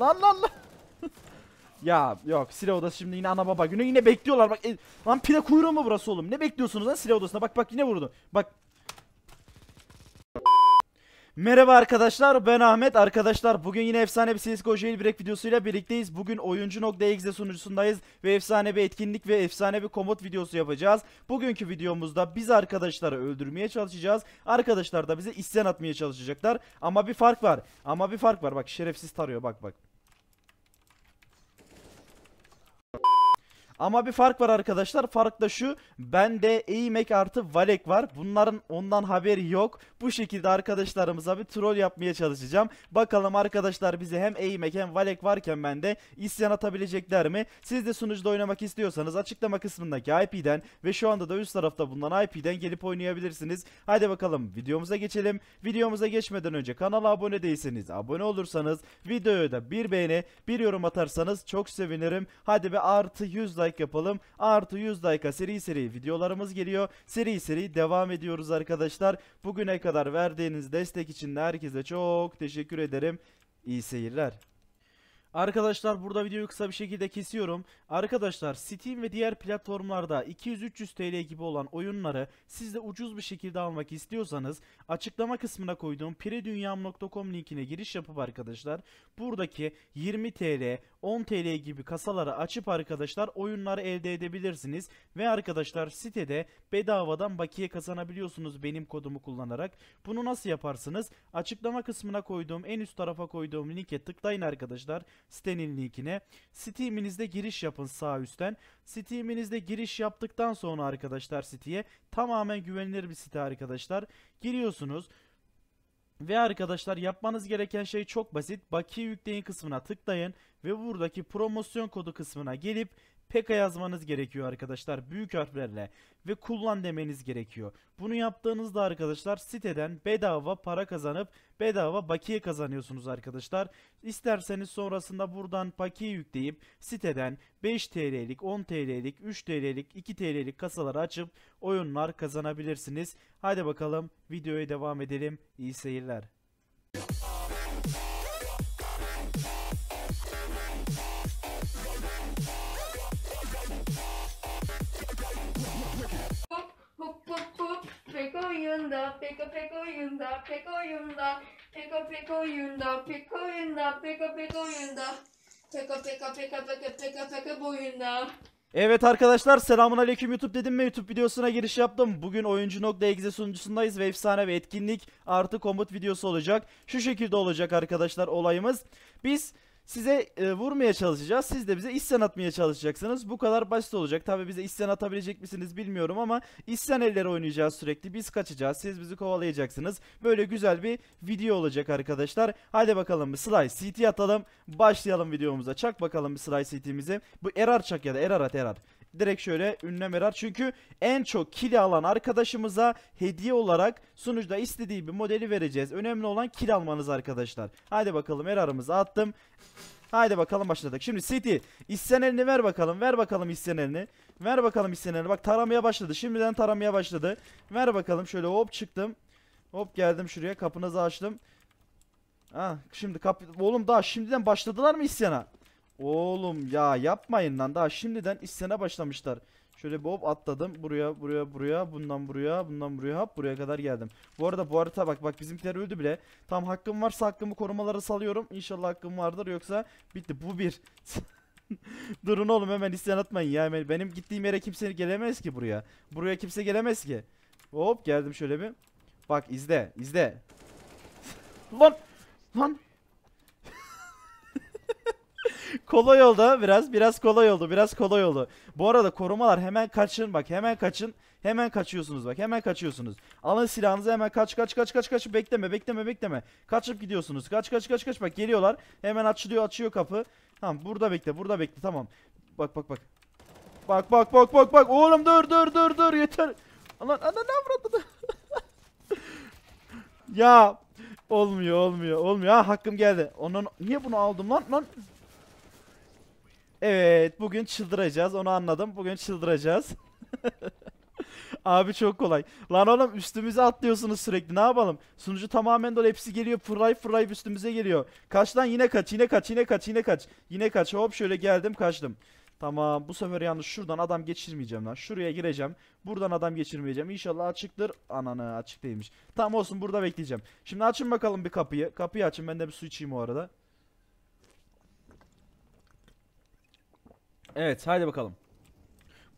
Lan lan lan. ya yok silah odası şimdi yine ana baba günü yine bekliyorlar bak. E, lan pire kuyruğu mu burası oğlum? Ne bekliyorsunuz lan silah odasına? Bak bak yine vurdu. Bak Merhaba arkadaşlar ben Ahmet. Arkadaşlar bugün yine efsane bir CSGO jailbreak videosuyla birlikteyiz. Bugün oyuncu.exe sunucusundayız ve efsane bir etkinlik ve efsane bir komut videosu yapacağız. Bugünkü videomuzda biz arkadaşları öldürmeye çalışacağız. Arkadaşlar da bize isyan atmaya çalışacaklar. Ama bir fark var. Ama bir fark var. Bak şerefsiz tarıyor bak bak. Ama bir fark var arkadaşlar. Fark da şu. Bende Eimek artı Valek var. Bunların ondan haberi yok. Bu şekilde arkadaşlarımıza bir troll yapmaya çalışacağım. Bakalım arkadaşlar bize hem Eimek hem Valek varken bende isyan atabilecekler mi? Siz de sunucuda oynamak istiyorsanız açıklama kısmındaki IP'den ve şu anda da üst tarafta bulunan IP'den gelip oynayabilirsiniz. Hadi bakalım videomuza geçelim. Videomuza geçmeden önce kanala abone değilseniz abone olursanız videoya da bir beğeni bir yorum atarsanız çok sevinirim. Hadi bir artı 100 like like yapalım. Artı 100 like'a seri seri videolarımız geliyor. Seri seri devam ediyoruz arkadaşlar. Bugüne kadar verdiğiniz destek için de herkese çok teşekkür ederim. İyi seyirler. Arkadaşlar burada videoyu kısa bir şekilde kesiyorum. Arkadaşlar Steam ve diğer platformlarda 200-300 TL gibi olan oyunları siz de ucuz bir şekilde almak istiyorsanız açıklama kısmına koyduğum piredunyam.com linkine giriş yapıp arkadaşlar buradaki 20 TL, 10 TL gibi kasaları açıp arkadaşlar oyunları elde edebilirsiniz. Ve arkadaşlar sitede bedavadan bakiye kazanabiliyorsunuz benim kodumu kullanarak. Bunu nasıl yaparsınız? Açıklama kısmına koyduğum en üst tarafa koyduğum linke tıklayın arkadaşlar sitenin linkine. Steam'inizde giriş yapın sağ üstten. Steam'inizde giriş yaptıktan sonra arkadaşlar siteye tamamen güvenilir bir site arkadaşlar. Giriyorsunuz. Ve arkadaşlar yapmanız gereken şey çok basit. Baki yükleyin kısmına tıklayın ve buradaki promosyon kodu kısmına gelip PK yazmanız gerekiyor arkadaşlar büyük harflerle ve kullan demeniz gerekiyor. Bunu yaptığınızda arkadaşlar siteden bedava para kazanıp bedava bakiye kazanıyorsunuz arkadaşlar. İsterseniz sonrasında buradan bakiye yükleyip siteden 5 TL'lik, 10 TL'lik, 3 TL'lik, 2 TL'lik kasaları açıp oyunlar kazanabilirsiniz. Hadi bakalım videoya devam edelim. İyi seyirler. oyunda, peko peko oyunda, peko oyunda, peko peko oyunda, peko oyunda, peko peko oyunda, peko peko peko peko peko peko boyunda. Evet arkadaşlar selamun aleyküm YouTube dedim mi YouTube videosuna giriş yaptım. Bugün oyuncu.exe sunucusundayız ve efsane bir etkinlik artı komut videosu olacak. Şu şekilde olacak arkadaşlar olayımız. Biz Size e, vurmaya çalışacağız. Siz de bize isyan atmaya çalışacaksınız. Bu kadar basit olacak. Tabi bize isyan atabilecek misiniz bilmiyorum ama isyan elleri oynayacağız sürekli. Biz kaçacağız. Siz bizi kovalayacaksınız. Böyle güzel bir video olacak arkadaşlar. Hadi bakalım bir Slice CT atalım. Başlayalım videomuza. Çak bakalım bir Slice CT'mizi. Bu erar çak ya da erar at erar direkt şöyle ünlem erar. Çünkü en çok kili alan arkadaşımıza hediye olarak sunucuda istediği bir modeli vereceğiz. Önemli olan kil almanız arkadaşlar. Hadi bakalım erarımızı attım. Haydi bakalım başladık. Şimdi City isyan elini ver bakalım. Ver bakalım isyan elini. Ver bakalım isyan elini. Bak taramaya başladı. Şimdiden taramaya başladı. Ver bakalım şöyle hop çıktım. Hop geldim şuraya kapınızı açtım. Ha ah, şimdi kap oğlum daha şimdiden başladılar mı isyana? Oğlum ya yapmayın lan daha şimdiden istene başlamışlar. Şöyle bir hop atladım. Buraya buraya buraya bundan buraya bundan buraya hop buraya kadar geldim. Bu arada bu harita bak bak bizimkiler öldü bile. Tam hakkım varsa hakkımı korumalara salıyorum. İnşallah hakkım vardır yoksa bitti bu bir. Durun oğlum hemen isyan atmayın ya. benim gittiğim yere kimse gelemez ki buraya. Buraya kimse gelemez ki. Hop geldim şöyle bir. Bak izle izle. lan lan kolay oldu biraz. Biraz kolay oldu. Biraz kolay oldu. Bu arada korumalar hemen kaçın bak. Hemen kaçın. Hemen kaçıyorsunuz bak. Hemen kaçıyorsunuz. Alın silahınızı hemen kaç kaç kaç kaç kaç. Bekleme bekleme bekleme. Kaçıp gidiyorsunuz. Kaç kaç kaç kaç. Bak geliyorlar. Hemen açılıyor açıyor kapı. Tamam burada bekle burada bekle tamam. Bak bak bak. Bak bak bak bak bak. Oğlum dur dur dur dur yeter. Anan anan avradı. ya olmuyor olmuyor olmuyor. Ha hakkım geldi. Onun niye bunu aldım lan lan? Evet bugün çıldıracağız onu anladım. Bugün çıldıracağız. Abi çok kolay. Lan oğlum üstümüze atlıyorsunuz sürekli ne yapalım? Sunucu tamamen dolu hepsi geliyor fırlayıp fırlayıp üstümüze geliyor. Kaç lan yine kaç yine kaç yine kaç yine kaç. Yine kaç hop şöyle geldim kaçtım. Tamam bu sefer yalnız şuradan adam geçirmeyeceğim lan. Şuraya gireceğim. Buradan adam geçirmeyeceğim. İnşallah açıktır. Ananı açık değilmiş. Tamam olsun burada bekleyeceğim. Şimdi açın bakalım bir kapıyı. Kapıyı açın ben de bir su içeyim o arada. Evet haydi bakalım.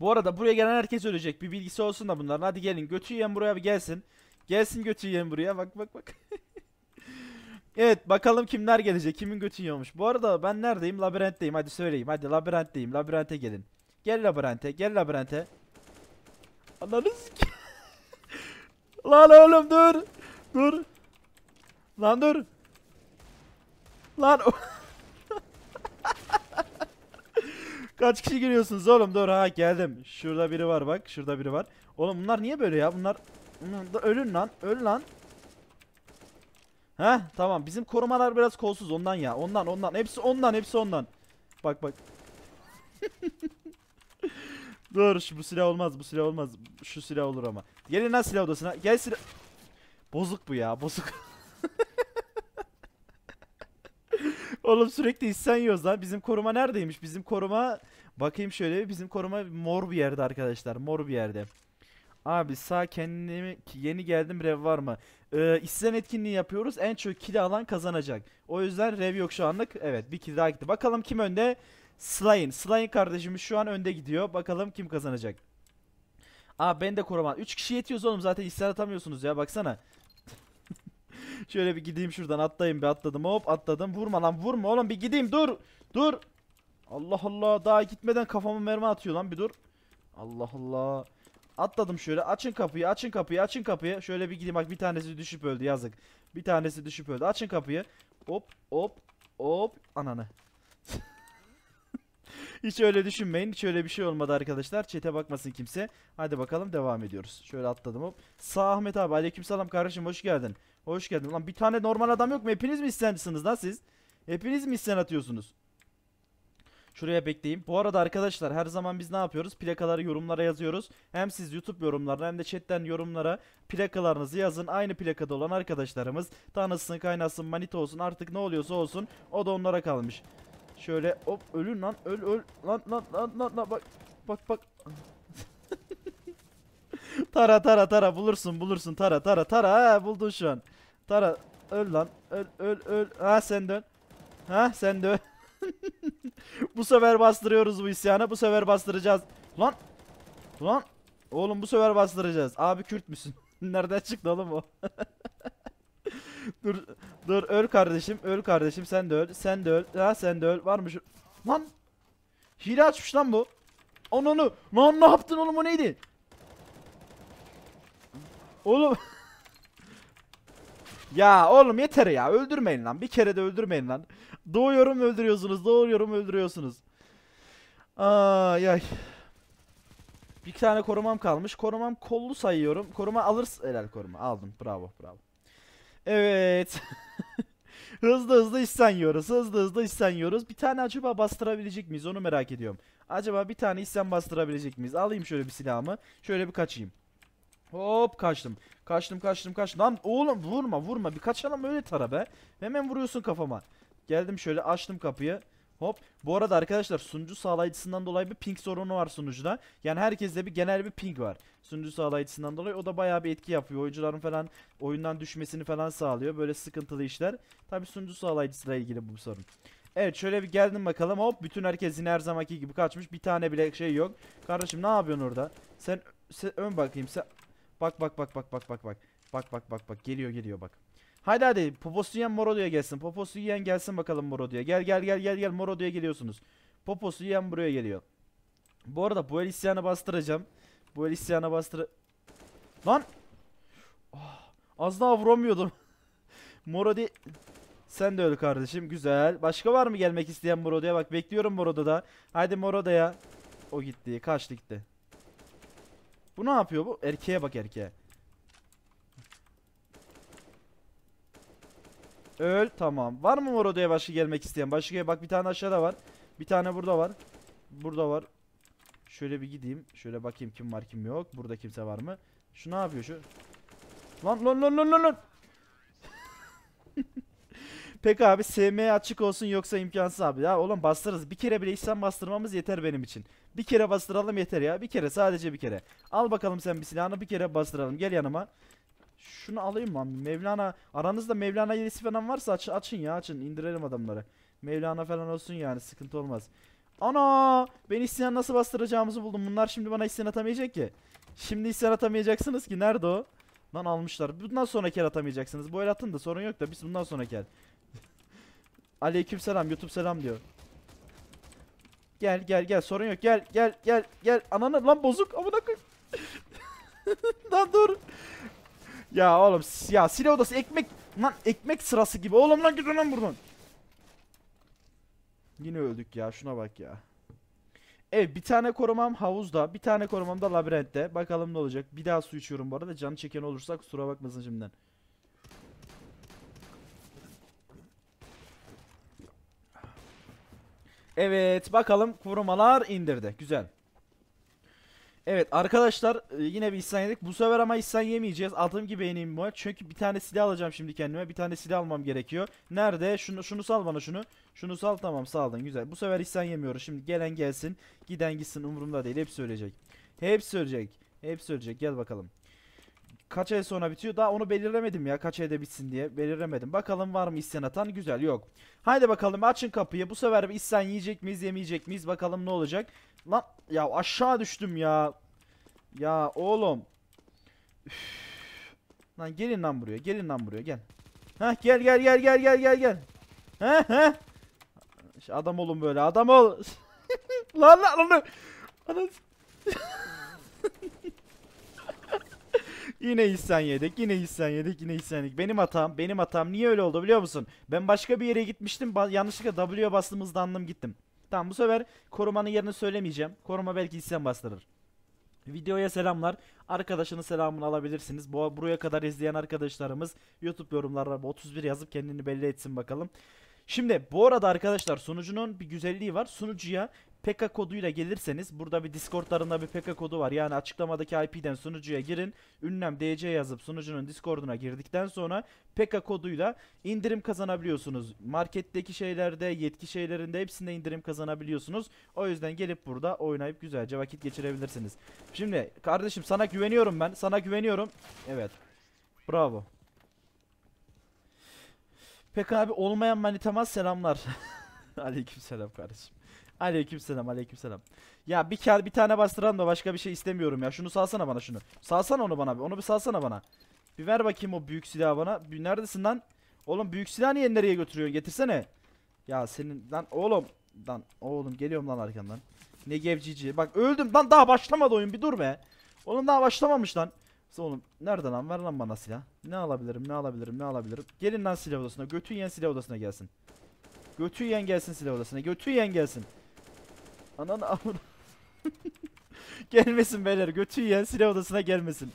Bu arada buraya gelen herkes ölecek. Bir bilgisi olsun da bunların. Hadi gelin. Götü yiyen buraya bir gelsin. Gelsin götü yiyen buraya. Bak bak bak. evet bakalım kimler gelecek. Kimin götü yiyormuş. Bu arada ben neredeyim? Labirentteyim. Hadi söyleyeyim. Hadi labirentteyim. Labirente gelin. Gel labirente. Gel labirente. Ananı Lan oğlum dur. Dur. Lan dur. Lan Kaç kişi giriyorsunuz oğlum? Dur ha geldim. Şurada biri var bak. Şurada biri var. Oğlum bunlar niye böyle ya? Bunlar, bunlar ölün lan. Öl lan. Heh tamam. Bizim korumalar biraz kolsuz ondan ya. Ondan ondan. Hepsi ondan. Hepsi ondan. Bak bak. Dur şu, bu silah olmaz. Bu silah olmaz. Şu silah olur ama. Gelin lan silah odasına. Gel silah. Bozuk bu ya. Bozuk. Oğlum sürekli isyan yiyoruz lan. Bizim koruma neredeymiş? Bizim koruma... Bakayım şöyle. Bizim koruma mor bir yerde arkadaşlar. Mor bir yerde. Abi sağ kendimi yeni geldim rev var mı? Ee, isyan etkinliği yapıyoruz. En çok kill alan kazanacak. O yüzden rev yok şu anlık. Evet bir kill daha gitti. Bakalım kim önde? Slayin. Slayin kardeşimiz şu an önde gidiyor. Bakalım kim kazanacak. Aa ben de koruma. 3 kişi yetiyoruz oğlum zaten isyan atamıyorsunuz ya baksana. Şöyle bir gideyim şuradan atlayayım bir atladım hop atladım. Vurma lan vurma oğlum bir gideyim dur. Dur. Allah Allah daha gitmeden kafamı mermi atıyor lan bir dur. Allah Allah. Atladım şöyle açın kapıyı açın kapıyı açın kapıyı. Şöyle bir gideyim bak bir tanesi düşüp öldü yazık. Bir tanesi düşüp öldü açın kapıyı. Hop hop hop ananı. hiç öyle düşünmeyin. Hiç öyle bir şey olmadı arkadaşlar. Çete bakmasın kimse. Hadi bakalım devam ediyoruz. Şöyle atladım hop. Sağ Ahmet abi. Aleykümselam kardeşim hoş geldin. Hoş geldin. Lan bir tane normal adam yok mu? Hepiniz mi istenisiniz lan siz? Hepiniz mi isten atıyorsunuz? Şuraya bekleyeyim. Bu arada arkadaşlar her zaman biz ne yapıyoruz? Plakaları yorumlara yazıyoruz. Hem siz YouTube yorumlarına hem de chatten yorumlara plakalarınızı yazın. Aynı plakada olan arkadaşlarımız tanısın kaynasın manita olsun artık ne oluyorsa olsun o da onlara kalmış. Şöyle hop ölün lan öl öl lan lan lan lan, lan. bak bak bak. tara tara tara bulursun bulursun tara tara tara ha, buldun şu an. Tara öl lan. Öl öl öl. Ha sen dön. Ha sen dön. bu sefer bastırıyoruz bu isyanı, Bu sefer bastıracağız. Lan. Lan. Oğlum bu sefer bastıracağız. Abi Kürt müsün? Nereden çıktı oğlum o? dur dur öl kardeşim. Öl kardeşim sen de öl. Sen de öl. Ha sen de öl. Var mı şu? Lan. Hile açmış lan bu. Ananı. Lan ne yaptın oğlum o neydi? Oğlum. Ya oğlum yeter ya. Öldürmeyin lan. Bir kere de öldürmeyin lan. Doğuyorum öldürüyorsunuz. Doğuyorum öldürüyorsunuz. Ay ay. Bir tane korumam kalmış. Korumam kollu sayıyorum. Koruma alırsın. Helal koruma. Aldım. Bravo bravo. Evet. hızlı hızlı işsen yiyoruz. Hızlı hızlı işsen yiyoruz. Bir tane acaba bastırabilecek miyiz? Onu merak ediyorum. Acaba bir tane işsen bastırabilecek miyiz? Alayım şöyle bir silahımı. Şöyle bir kaçayım. Hop kaçtım. Kaçtım kaçtım kaçtım. Lan oğlum vurma vurma. Bir kaçalım öyle tara be. Hemen vuruyorsun kafama. Geldim şöyle açtım kapıyı. Hop. Bu arada arkadaşlar sunucu sağlayıcısından dolayı bir ping sorunu var sunucuda. Yani herkeste bir genel bir ping var. Sunucu sağlayıcısından dolayı o da bayağı bir etki yapıyor. Oyuncuların falan oyundan düşmesini falan sağlıyor. Böyle sıkıntılı işler. Tabi sunucu sağlayıcısıyla ilgili bu sorun. Evet şöyle bir geldim bakalım. Hop bütün herkesin her zamanki gibi kaçmış. Bir tane bile şey yok. Kardeşim ne yapıyorsun orada? Sen, sen ön bakayım. Sen Bak bak bak bak bak bak bak. Bak bak bak bak geliyor geliyor bak. Haydi hadi poposu yiyen Morodo'ya gelsin. Poposu yiyen gelsin bakalım Morodo'ya. Gel gel gel gel gel Morodo'ya geliyorsunuz. Poposu yiyen buraya geliyor. Bu arada bu el isyanı bastıracağım. Bu el isyanı bastır... Lan! Oh, az daha vuramıyordum. Morodi... Sen de öl kardeşim. Güzel. Başka var mı gelmek isteyen Morodo'ya? Bak bekliyorum Morodo'da. Haydi Morodo'ya. O gitti. Kaçtı gitti. Bu ne yapıyor bu? Erkeğe bak erkeğe. Öl tamam. Var mı mor odaya başka gelmek isteyen? Başka bak bir tane aşağıda var. Bir tane burada var. Burada var. Şöyle bir gideyim. Şöyle bakayım kim var kim yok. Burada kimse var mı? Şu ne yapıyor şu? Lan lan lan lan lan lan. Peki abi SM açık olsun yoksa imkansız abi. Ya oğlum bastırırız. Bir kere bile işlem bastırmamız yeter benim için. Bir kere bastıralım yeter ya. Bir kere sadece bir kere. Al bakalım sen bir silahını bir kere bastıralım. Gel yanıma. Şunu alayım lan. Mevlana aranızda Mevlana yedisi falan varsa aç, açın ya açın. indirelim adamları. Mevlana falan olsun yani sıkıntı olmaz. Ana! Ben isyan nasıl bastıracağımızı buldum. Bunlar şimdi bana isyan atamayacak ki. Şimdi isyan atamayacaksınız ki. Nerede o? Lan almışlar. Bundan sonra kel atamayacaksınız. Bu el atın da sorun yok da biz bundan sonra kel. Aleyküm selam YouTube selam diyor. Gel gel gel sorun yok gel gel gel gel ananı lan bozuk amına koy. lan dur. Ya oğlum ya silah odası ekmek lan ekmek sırası gibi oğlum lan gidin lan buradan. Yine öldük ya şuna bak ya. Evet bir tane korumam havuzda bir tane korumam da labirentte bakalım ne olacak. Bir daha su içiyorum bu arada canı çeken olursak, kusura bakmasın şimdiden. Evet bakalım korumalar indirdi. Güzel. Evet arkadaşlar e, yine bir isyan yedik. Bu sefer ama isyan yemeyeceğiz. aldığım gibi beğeneyim bu. Çünkü bir tane silah alacağım şimdi kendime. Bir tane silah almam gerekiyor. Nerede? Şunu, şunu sal bana şunu. Şunu sal tamam saldın güzel. Bu sefer isyan yemiyoruz. Şimdi gelen gelsin. Giden gitsin umurumda değil. Hepsi söyleyecek Hepsi söyleyecek Hepsi söyleyecek Gel bakalım kaç ay sonra bitiyor? Daha onu belirlemedim ya kaç ayda bitsin diye belirlemedim. Bakalım var mı isyan atan? Güzel yok. Haydi bakalım açın kapıyı. Bu sefer bir isyan yiyecek miyiz yemeyecek miyiz? Bakalım ne olacak? Lan ya aşağı düştüm ya. Ya oğlum. Üff. Lan gelin lan buraya. Gelin lan buraya gel. Heh gel gel gel gel gel gel gel. Heh heh. adam olun böyle adam ol. lan lan lan. Anasını. Yine isyan yedik. Yine isyan yedik. Yine isyan yedik. Benim hatam. Benim hatam. Niye öyle oldu biliyor musun? Ben başka bir yere gitmiştim. Ba yanlışlıkla W'ye bastığımızda anladım gittim. Tamam bu sefer korumanın yerini söylemeyeceğim. Koruma belki isyan bastırır. Videoya selamlar. Arkadaşının selamını alabilirsiniz. Bu buraya kadar izleyen arkadaşlarımız YouTube yorumlarına 31 yazıp kendini belli etsin bakalım. Şimdi bu arada arkadaşlar sunucunun bir güzelliği var. Sunucuya PK koduyla gelirseniz burada bir Discord'larında bir PK kodu var. Yani açıklamadaki IP'den sunucuya girin. Ünlem DC yazıp sunucunun Discord'una girdikten sonra PK koduyla indirim kazanabiliyorsunuz. Marketteki şeylerde, yetki şeylerinde hepsinde indirim kazanabiliyorsunuz. O yüzden gelip burada oynayıp güzelce vakit geçirebilirsiniz. Şimdi kardeşim sana güveniyorum ben. Sana güveniyorum. Evet. Bravo. Pek abi olmayan manitamaz selamlar. Aleyküm selam kardeşim. Aleykümselam aleykümselam. Ya bir kere bir tane bastıran da başka bir şey istemiyorum ya. Şunu salsana bana şunu. Salsana onu bana. Onu bir salsana bana. Bir ver bakayım o büyük silahı bana. Neredesin lan? Oğlum büyük silahı niye nereye götürüyorsun? Getirsene. Ya senin lan oğlum. Lan oğlum geliyorum lan arkandan. Ne gevcici. Bak öldüm lan daha başlamadı oyun bir dur be. Oğlum daha başlamamış lan. Oğlum nerede lan ver lan bana silah. Ne alabilirim ne alabilirim ne alabilirim. Gelin lan silah odasına. Götün yen silah odasına gelsin. Götün yen gelsin silah odasına. Götün yen gelsin. Ananı amına. gelmesin beyler götü yiyen silah odasına gelmesin.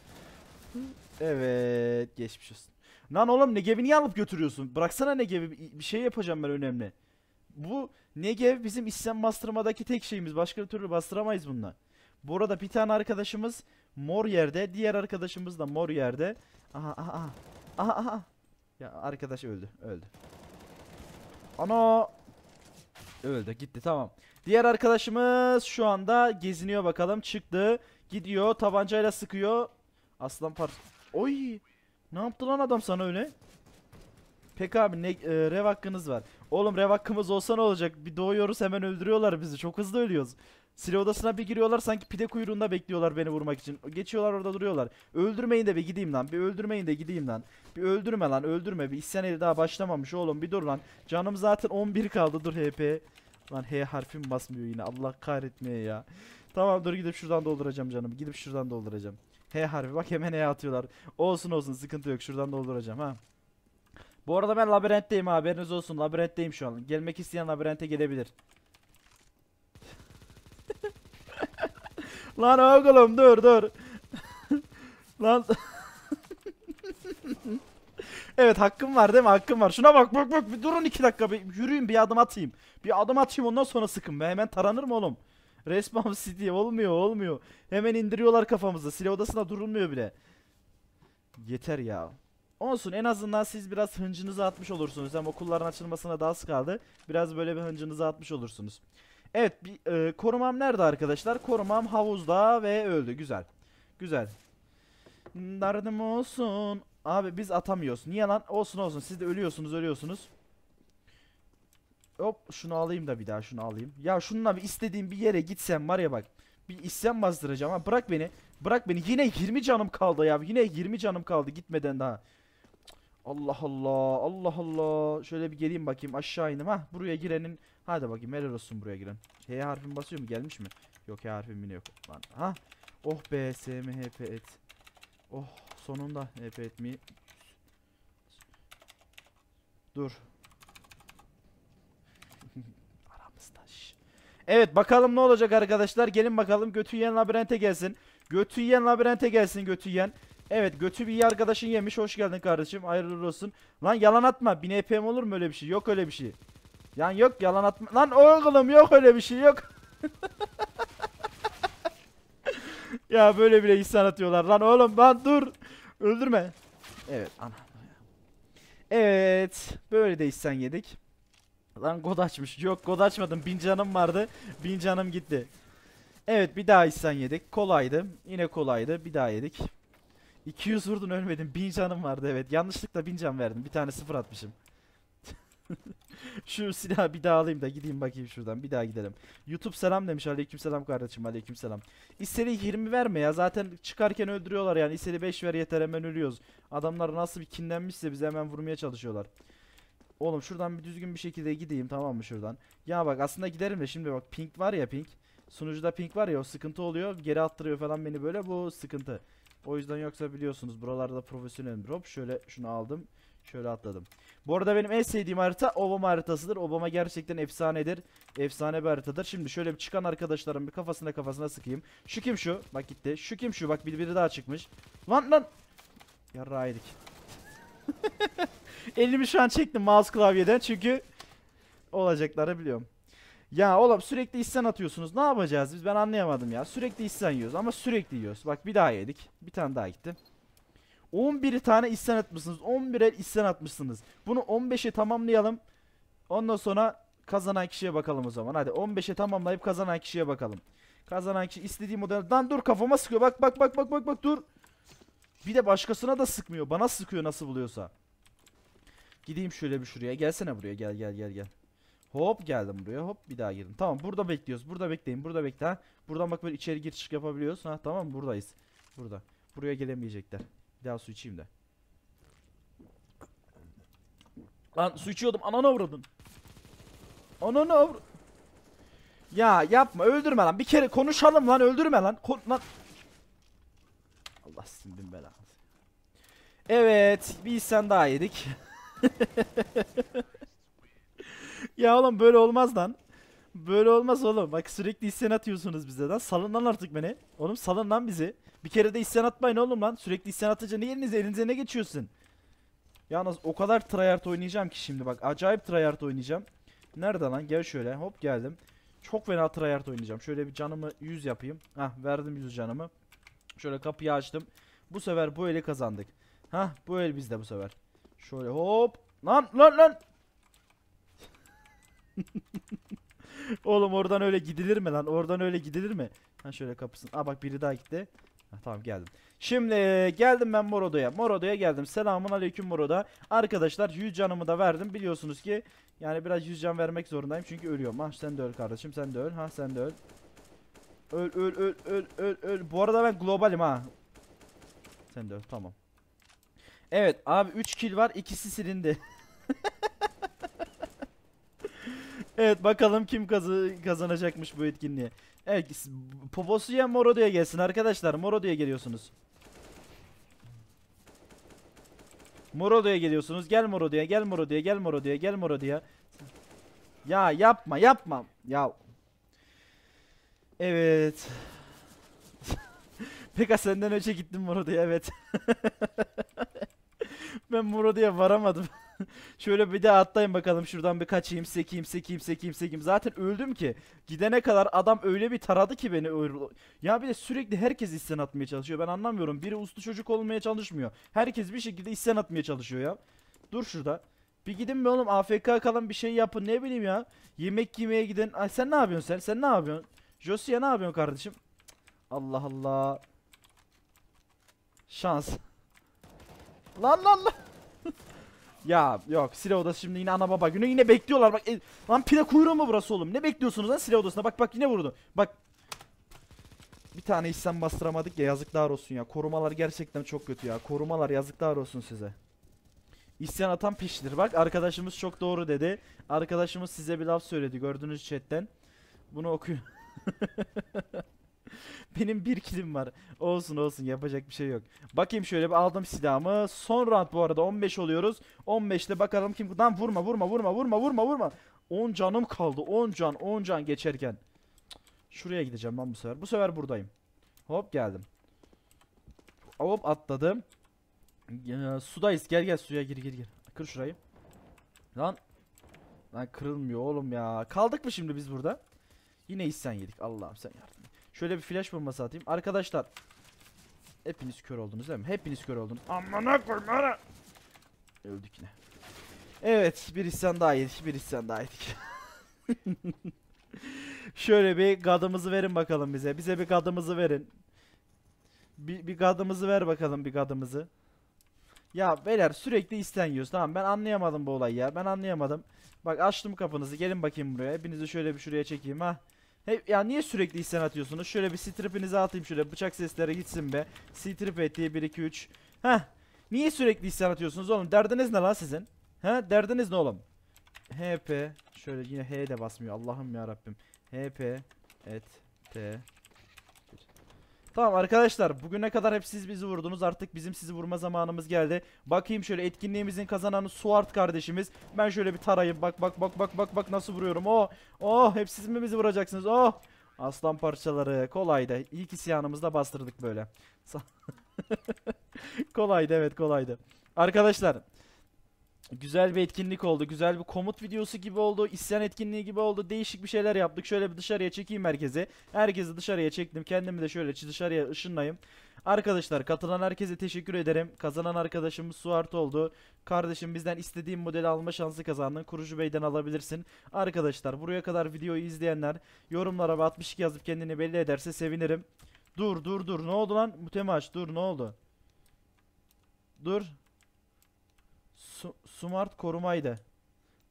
Evet geçmiş olsun. Lan oğlum Negev'i niye alıp götürüyorsun? Bıraksana Negev'i bir şey yapacağım ben önemli. Bu Negev bizim isyan bastırmadaki tek şeyimiz. Başka bir türlü bastıramayız bununla. Bu arada bir tane arkadaşımız mor yerde. Diğer arkadaşımız da mor yerde. Aha aha aha. Aha Ya arkadaş öldü öldü. Ana. Öldü gitti tamam. Diğer arkadaşımız şu anda geziniyor bakalım. Çıktı. Gidiyor. Tabancayla sıkıyor. Aslan par... Oy! Ne yaptı lan adam sana öyle? Peki abi ne, e, rev hakkınız var. Oğlum rev hakkımız olsa ne olacak? Bir doğuyoruz hemen öldürüyorlar bizi. Çok hızlı ölüyoruz. Silah odasına bir giriyorlar sanki pide kuyruğunda bekliyorlar beni vurmak için. Geçiyorlar orada duruyorlar. Öldürmeyin de bir gideyim lan. Bir öldürmeyin de gideyim lan. Bir öldürme lan öldürme. Bir isyan eli daha başlamamış oğlum. Bir dur lan. Canım zaten 11 kaldı dur HP. Lan H harfim basmıyor yine. Allah kahretmeye ya. Tamam dur gidip şuradan dolduracağım canım. Gidip şuradan dolduracağım. H harfi bak hemen H atıyorlar. Olsun olsun sıkıntı yok. Şuradan dolduracağım ha. Bu arada ben labirentteyim ha, haberiniz olsun. Labirentteyim şu an. Gelmek isteyen labirente gelebilir. Lan oğlum dur dur. Lan Evet hakkım var değil mi? Hakkım var. Şuna bak bak bak. Bir durun iki dakika. Bir yürüyün bir adım atayım. Bir adım atayım ondan sonra sıkın. Be. Hemen taranır mı oğlum? Respawn City. Olmuyor olmuyor. Hemen indiriyorlar kafamızı. Silah odasına durulmuyor bile. Yeter ya. Olsun en azından siz biraz hıncınızı atmış olursunuz. Hem okulların açılmasına daha az kaldı. Biraz böyle bir hıncınızı atmış olursunuz. Evet bir, e, korumam nerede arkadaşlar? Korumam havuzda ve öldü. Güzel. Güzel. Dardım olsun Abi biz atamıyoruz. Niye lan? Olsun olsun. Siz de ölüyorsunuz ölüyorsunuz. Hop şunu alayım da bir daha şunu alayım. Ya şununla bir istediğim bir yere gitsem var ya bak. Bir isyan bastıracağım ha. Bırak beni. Bırak beni. Yine 20 canım kaldı ya. Yine 20 canım kaldı gitmeden daha. Allah Allah. Allah Allah. Şöyle bir geleyim bakayım. Aşağı inim ha. buraya girenin. Hadi bakayım. Helal olsun buraya giren. H harfim basıyor mu? Gelmiş mi? Yok H harfim yine yok. Lan. Hah. Oh be. SMHP et. Oh. Sonunda EP etmeyi. Dur. Aramızda şş. Evet bakalım ne olacak arkadaşlar. Gelin bakalım götü yiyen labirente gelsin. Götü yiyen labirente gelsin götü yiyen. Evet götü bir arkadaşın yemiş. Hoş geldin kardeşim. Hayırlı olsun. Lan yalan atma. 1000 EP'm olur mu öyle bir şey? Yok öyle bir şey. Yani yok yalan atma. Lan oğlum yok öyle bir şey yok. ya böyle bile ihsan atıyorlar lan oğlum ben dur. Öldürme. Evet ana. Evet böyle de ihsan yedik. Lan god açmış. Yok god açmadım. Bin canım vardı. Bin canım gitti. Evet bir daha ihsan yedik. Kolaydı. Yine kolaydı. Bir daha yedik. 200 vurdun ölmedin. bin canım vardı evet. Yanlışlıkla bin can verdim. Bir tane sıfır atmışım. Şu silahı bir daha alayım da gideyim bakayım şuradan. Bir daha gidelim. YouTube selam demiş. Aleyküm selam kardeşim. Aleyküm selam. İsteri 20 verme ya. Zaten çıkarken öldürüyorlar yani. İsteri 5 ver yeter hemen ölüyoruz. Adamlar nasıl bir kinlenmişse bize hemen vurmaya çalışıyorlar. Oğlum şuradan bir düzgün bir şekilde gideyim tamam mı şuradan. Ya bak aslında giderim de şimdi bak pink var ya pink. Sunucuda pink var ya o sıkıntı oluyor. Geri attırıyor falan beni böyle bu sıkıntı. O yüzden yoksa biliyorsunuz buralarda profesyonelim drop. Şöyle şunu aldım. Şöyle atladım. Bu arada benim en sevdiğim harita Obama haritasıdır. Obama gerçekten efsanedir. Efsane bir haritadır. Şimdi şöyle bir çıkan arkadaşlarım bir kafasına kafasına sıkayım. Şu kim şu? Bak gitti. Şu kim şu? Bak bir biri daha çıkmış. Lan lan. Yarrağı yedik. Elimi şu an çektim mouse klavyeden çünkü olacakları biliyorum. Ya oğlum sürekli isyan atıyorsunuz. Ne yapacağız biz? Ben anlayamadım ya. Sürekli isyan yiyoruz ama sürekli yiyoruz. Bak bir daha yedik. Bir tane daha gitti. 11 tane isyan atmışsınız. 11'e isyan atmışsınız. Bunu 15'e tamamlayalım. Ondan sonra kazanan kişiye bakalım o zaman. Hadi 15'e tamamlayıp kazanan kişiye bakalım. Kazanan kişi istediği modelden dur kafama sıkıyor. Bak bak bak bak bak bak dur. Bir de başkasına da sıkmıyor. Bana sıkıyor nasıl buluyorsa. Gideyim şöyle bir şuraya. Gelsene buraya. Gel gel gel gel. Hop geldim buraya. Hop bir daha girdim. Tamam burada bekliyoruz. Burada bekleyin. Burada bekle. Buradan bak böyle içeri giriş çık yapabiliyorsun. Ha tamam buradayız. Burada. Buraya gelemeyecekler. Bir daha su içeyim de. Lan su içiyordum. Ananı avradın. Ananı avr... Ya yapma öldürme lan. Bir kere konuşalım lan öldürme lan. Ko lan. Allah sindim belanı. Evet bir insan daha yedik. ya oğlum böyle olmaz lan. Böyle olmaz oğlum. Bak sürekli isyan atıyorsunuz bize lan. Salın lan artık beni. Oğlum salın lan bizi. Bir kere de isyan atmayın oğlum lan. Sürekli isyan atınca ne elinize elinize ne geçiyorsun? Yalnız o kadar tryhard oynayacağım ki şimdi bak. Acayip tryhard oynayacağım. Nerede lan? Gel şöyle. Hop geldim. Çok fena tryhard oynayacağım. Şöyle bir canımı 100 yapayım. Hah verdim 100 canımı. Şöyle kapıyı açtım. Bu sefer bu eli kazandık. Hah bu el bizde bu sefer. Şöyle hop. Lan lan lan. Oğlum oradan öyle gidilir mi lan? Oradan öyle gidilir mi? Ha şöyle kapısın. Aa bak biri daha gitti. Ha, tamam geldim. Şimdi geldim ben Morodo'ya. Morodo'ya geldim. Selamun aleyküm Moroda. Arkadaşlar 100 canımı da verdim. Biliyorsunuz ki yani biraz 100 can vermek zorundayım. Çünkü ölüyorum. Ha ah, sen de öl kardeşim. Sen de öl. Ha sen de öl. Öl öl öl öl öl öl. Bu arada ben globalim ha. Sen de öl. Tamam. Evet abi 3 kill var. ikisi silindi. Evet bakalım kim kazı kazanacakmış bu etkinliğe. Evet poposu ya Morodo'ya gelsin arkadaşlar. Morodo'ya geliyorsunuz. Morodo'ya geliyorsunuz. Gel Morodo'ya gel Morodo'ya gel Morodo'ya gel Morodo'ya. Ya yapma yapma. Ya. Evet. Peka senden önce gittim Morodo'ya evet. ben Morodo'ya varamadım. Şöyle bir daha atlayın bakalım şuradan bir kaçayım sekeyim sekeyim sekeyim sekeyim. Zaten öldüm ki. Gidene kadar adam öyle bir taradı ki beni. Ya bir de sürekli herkes isyan atmaya çalışıyor. Ben anlamıyorum. Biri uslu çocuk olmaya çalışmıyor. Herkes bir şekilde isyan atmaya çalışıyor ya. Dur şurada. Bir gidin be oğlum AFK kalın bir şey yapın ne bileyim ya. Yemek yemeye gidin. Ay sen ne yapıyorsun sen? Sen ne yapıyorsun? Josia ne yapıyorsun kardeşim? Allah Allah. Şans. Lan lan lan. Ya yok silah odası şimdi yine ana baba günü yine bekliyorlar bak. E, lan pide kuyruğu mu burası oğlum? Ne bekliyorsunuz lan silah odasına? Bak bak yine vurdu. Bak. Bir tane işlem bastıramadık ya yazıklar olsun ya. Korumalar gerçekten çok kötü ya. Korumalar yazıklar olsun size. İsyan atan peşidir. Bak arkadaşımız çok doğru dedi. Arkadaşımız size bir laf söyledi gördünüz chatten. Bunu okuyun. Benim bir kilim var. Olsun olsun yapacak bir şey yok. Bakayım şöyle bir aldım silahımı. Son round bu arada 15 oluyoruz. 15'te bakalım kim... Lan vurma vurma vurma vurma vurma vurma. 10 canım kaldı. 10 can 10 can geçerken. Şuraya gideceğim ben bu sefer. Bu sefer buradayım. Hop geldim. Hop atladım. Ee, sudayız. Gel gel suya gir gir gir. Kır şurayı. Lan. Lan kırılmıyor oğlum ya. Kaldık mı şimdi biz burada? Yine hissen yedik. Allah'ım sen yardım. Şöyle bir flash bombası atayım. Arkadaşlar. Hepiniz kör oldunuz değil mi? Hepiniz kör oldunuz. Amına koymana. Öldük yine. Evet bir isyan daha yedik. Bir isyan daha yedik. Şöyle bir gadımızı verin bakalım bize. Bize bir gadımızı verin. Bir, bir gadımızı ver bakalım bir gadımızı. Ya beyler sürekli isteniyoruz tamam ben anlayamadım bu olayı ya ben anlayamadım. Bak açtım kapınızı gelin bakayım buraya hepinizi şöyle bir şuraya çekeyim ha. Hep, ya niye sürekli isyan atıyorsunuz? Şöyle bir stripinizi atayım şöyle bıçak seslere gitsin be. Strip et diye 1 2 3. Heh. Niye sürekli isyan atıyorsunuz oğlum? Derdiniz ne lan sizin? Ha Derdiniz ne oğlum? HP şöyle yine H de basmıyor. Allah'ım ya Rabbim. HP et t Tamam arkadaşlar bugüne kadar hep siz bizi vurdunuz artık bizim sizi vurma zamanımız geldi. Bakayım şöyle etkinliğimizin kazananı Suart kardeşimiz. Ben şöyle bir tarayayım bak bak bak bak bak bak nasıl vuruyorum. Oh oh hep siz mi bizi vuracaksınız oh. Aslan parçaları kolaydı. İlk isyanımızda bastırdık böyle. kolaydı evet kolaydı. Arkadaşlar Güzel bir etkinlik oldu. Güzel bir komut videosu gibi oldu. İsyan etkinliği gibi oldu. Değişik bir şeyler yaptık. Şöyle bir dışarıya çekeyim herkese. Herkesi dışarıya çektim. Kendimi de şöyle dışarıya ışınlayayım. Arkadaşlar katılan herkese teşekkür ederim. Kazanan arkadaşımız Suart oldu. Kardeşim bizden istediğin modeli alma şansı kazandın. Kurucu Bey'den alabilirsin. Arkadaşlar buraya kadar videoyu izleyenler yorumlara 62 yazıp kendini belli ederse sevinirim. Dur dur dur ne oldu lan? Mutemaş dur ne oldu? Dur. Su Smart korumaydı.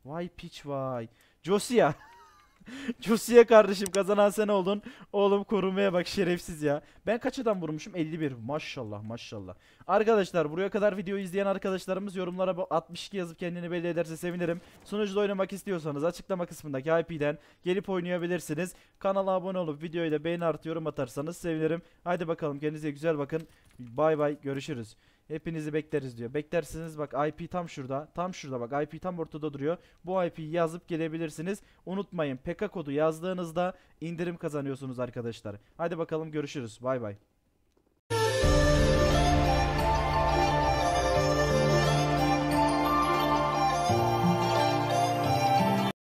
Vay piç vay. Josia. Josia kardeşim kazanan sen oldun. Oğlum korumaya bak şerefsiz ya. Ben kaç adam vurmuşum? 51. Maşallah maşallah. Arkadaşlar buraya kadar video izleyen arkadaşlarımız yorumlara 62 yazıp kendini belli ederse sevinirim. Sunucuda oynamak istiyorsanız açıklama kısmındaki IP'den gelip oynayabilirsiniz. Kanala abone olup videoyu da beğeni artı yorum atarsanız sevinirim. Haydi bakalım kendinize güzel bakın. Bay bay görüşürüz. Hepinizi bekleriz diyor. Beklersiniz bak IP tam şurada. Tam şurada bak IP tam ortada duruyor. Bu IP'yi yazıp gelebilirsiniz. Unutmayın PK kodu yazdığınızda indirim kazanıyorsunuz arkadaşlar. Hadi bakalım görüşürüz. Bay bay.